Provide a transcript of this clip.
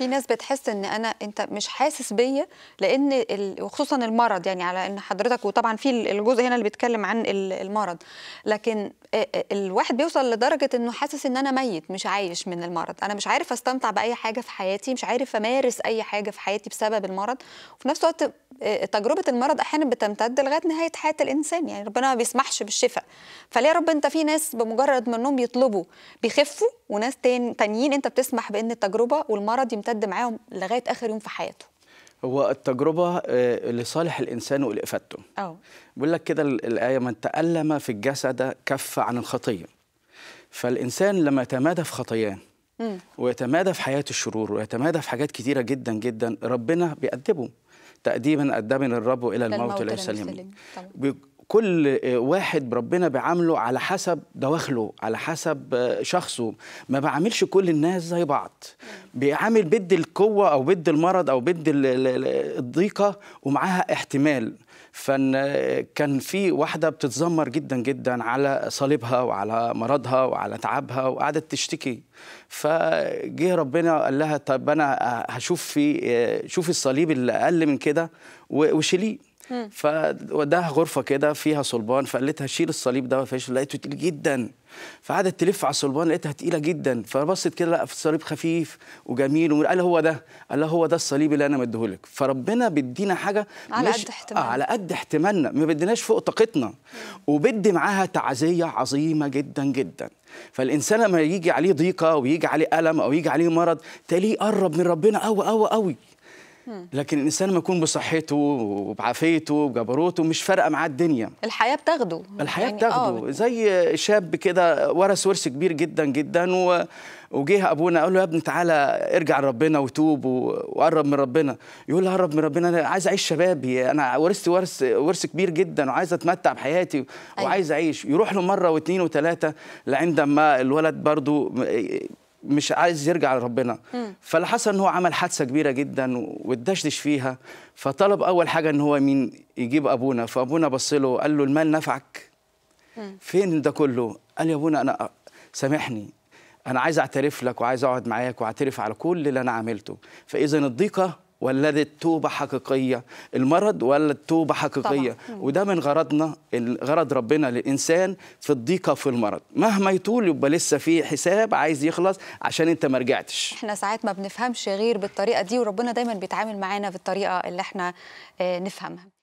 في ناس بتحس ان انا انت مش حاسس بيا لان وخصوصا المرض يعني على ان حضرتك وطبعا في الجزء هنا اللي بيتكلم عن المرض لكن الواحد بيوصل لدرجه انه حاسس ان انا ميت مش عايش من المرض انا مش عارف استمتع باي حاجه في حياتي مش عارف امارس اي حاجه في حياتي بسبب المرض وفي نفس الوقت تجربه المرض احيانا بتمتد لغايه نهايه حياه الانسان يعني ربنا ما بيسمحش بالشفاء فليه يا رب انت في ناس بمجرد ما انهم يطلبوا بيخفوا وناس تانيين انت بتسمح بان التجربه والمرض يمتد يمتد معاهم لغايه اخر يوم في حياته هو التجربة آه، لصالح الإنسان ولإفادته اه بيقول لك كده الآية من تألم في الجسد كف عن الخطية فالإنسان لما يتمادى في خطاياه ويتمادى في حياة الشرور ويتمادى في حاجات كثيرة جدا جدا ربنا بيأدبه تأديبا أدبني الرب إلى الموت, الموت لا يسلمني كل آه، واحد ربنا بيعامله على حسب دواخله على حسب آه، شخصه ما بعاملش كل الناس زي بعض بيعامل بد القوة أو بد المرض أو بد الضيقة ومعاها احتمال فكان آه، في واحدة بتتذمر جدا جدا على صليبها وعلى مرضها وعلى تعبها وقعدت تشتكي فجه ربنا قال لها طب أنا هشوف في شوف الصليب اللي أقل من كده وشيليه فوداها غرفه كده فيها صلبان فقالتها شيل الصليب ده فيش لقيته تقيل جدا فقعدت تلف على الصلبان لقيتها تقيله جدا فبصت كده لقى في الصليب خفيف وجميل وقال هو ده قال هو ده الصليب اللي انا مديهولك فربنا بيدينا حاجه على مش... قد احتمالنا آه، على قد احتمالنا ما بيديناش فوق طاقتنا وبدي معاها تعزيه عظيمه جدا جدا فالانسان لما يجي عليه ضيقه ويجي عليه الم او يجي عليه مرض تلاقيه قرب من ربنا قوي قوي قوي لكن الانسان ما يكون بصحته وبعافيته وبجبروته مش فارقه معاه الدنيا الحياه بتاخده الحياه يعني بتاخده آه. زي شاب كده ورث ورث كبير جدا جدا و... وجه ابونا قال له يا ابني تعالى ارجع لربنا وتوب وقرب من ربنا يقول له قرب من ربنا انا عايز اعيش شبابي انا ورثت ورث ورث كبير جدا وعايز اتمتع بحياتي أيوه. وعايز اعيش يروح له مره واثنين وثلاثه لعندما الولد برضو مش عايز يرجع لربنا فاللي حصل ان هو عمل حادثه كبيره جدا واتدشدش فيها فطلب اول حاجه ان هو مين يجيب ابونا فابونا بص له قال له المال نفعك فين ده كله قال يا ابونا انا سامحني انا عايز اعترف لك وعايز اقعد معاك واعترف على كل اللي انا عملته فاذا الضيقه ولدت التوبة حقيقية المرض ولا التوبة حقيقية طبعا. وده من غرضنا غرض ربنا للإنسان في الضيقة في المرض مهما يطول يبقى لسه في حساب عايز يخلص عشان انت ما رجعتش احنا ساعات ما بنفهمش غير بالطريقة دي وربنا دايما بيتعامل معانا بالطريقة اللي احنا آه، نفهمها